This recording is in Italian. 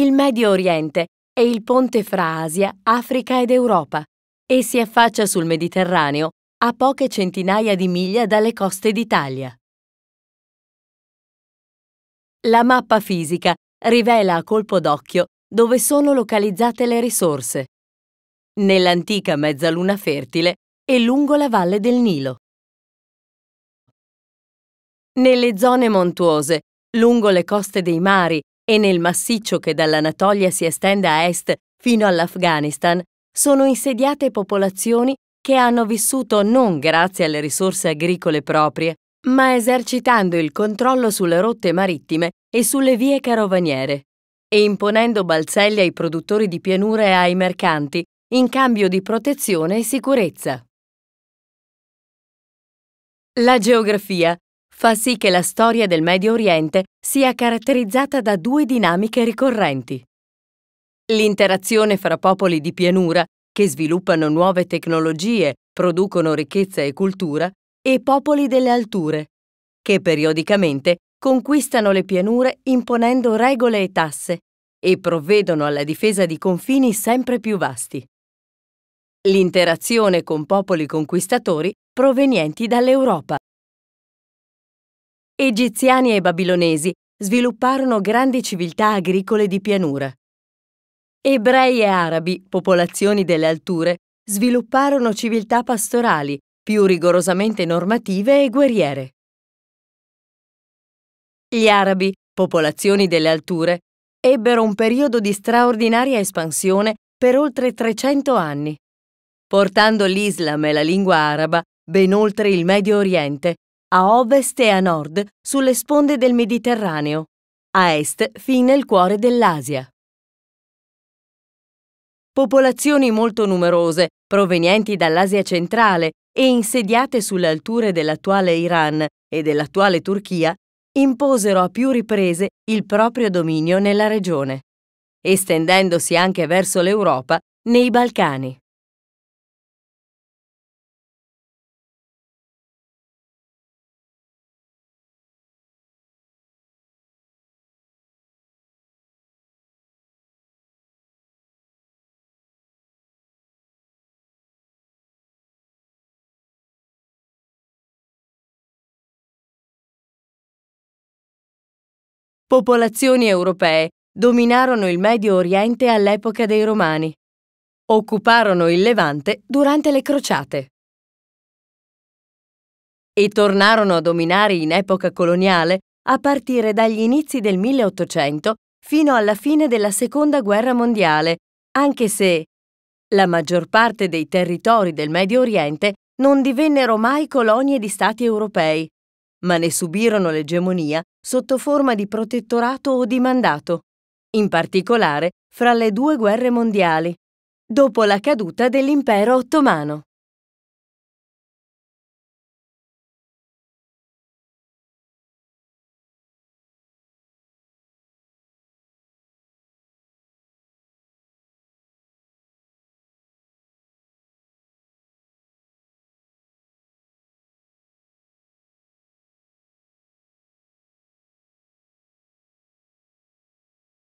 il Medio Oriente è il ponte fra Asia, Africa ed Europa e si affaccia sul Mediterraneo a poche centinaia di miglia dalle coste d'Italia. La mappa fisica rivela a colpo d'occhio dove sono localizzate le risorse. Nell'antica mezzaluna fertile e lungo la valle del Nilo. Nelle zone montuose, lungo le coste dei mari e nel massiccio che dall'Anatolia si estende a est fino all'Afghanistan, sono insediate popolazioni che hanno vissuto non grazie alle risorse agricole proprie, ma esercitando il controllo sulle rotte marittime e sulle vie carovaniere, e imponendo balzelli ai produttori di pianure e ai mercanti in cambio di protezione e sicurezza. La geografia fa sì che la storia del Medio Oriente sia caratterizzata da due dinamiche ricorrenti. L'interazione fra popoli di pianura, che sviluppano nuove tecnologie, producono ricchezza e cultura, e popoli delle alture, che periodicamente conquistano le pianure imponendo regole e tasse e provvedono alla difesa di confini sempre più vasti. L'interazione con popoli conquistatori provenienti dall'Europa. Egiziani e babilonesi svilupparono grandi civiltà agricole di pianura. Ebrei e arabi, popolazioni delle alture, svilupparono civiltà pastorali, più rigorosamente normative e guerriere. Gli arabi, popolazioni delle alture, ebbero un periodo di straordinaria espansione per oltre 300 anni, portando l'Islam e la lingua araba ben oltre il Medio Oriente a ovest e a nord sulle sponde del Mediterraneo, a est fin nel cuore dell'Asia. Popolazioni molto numerose, provenienti dall'Asia centrale e insediate sulle alture dell'attuale Iran e dell'attuale Turchia, imposero a più riprese il proprio dominio nella regione, estendendosi anche verso l'Europa nei Balcani. popolazioni europee dominarono il Medio Oriente all'epoca dei Romani. Occuparono il Levante durante le crociate. E tornarono a dominare in epoca coloniale a partire dagli inizi del 1800 fino alla fine della Seconda Guerra Mondiale, anche se la maggior parte dei territori del Medio Oriente non divennero mai colonie di stati europei, ma ne subirono l'egemonia sotto forma di protettorato o di mandato, in particolare fra le due guerre mondiali, dopo la caduta dell'impero ottomano.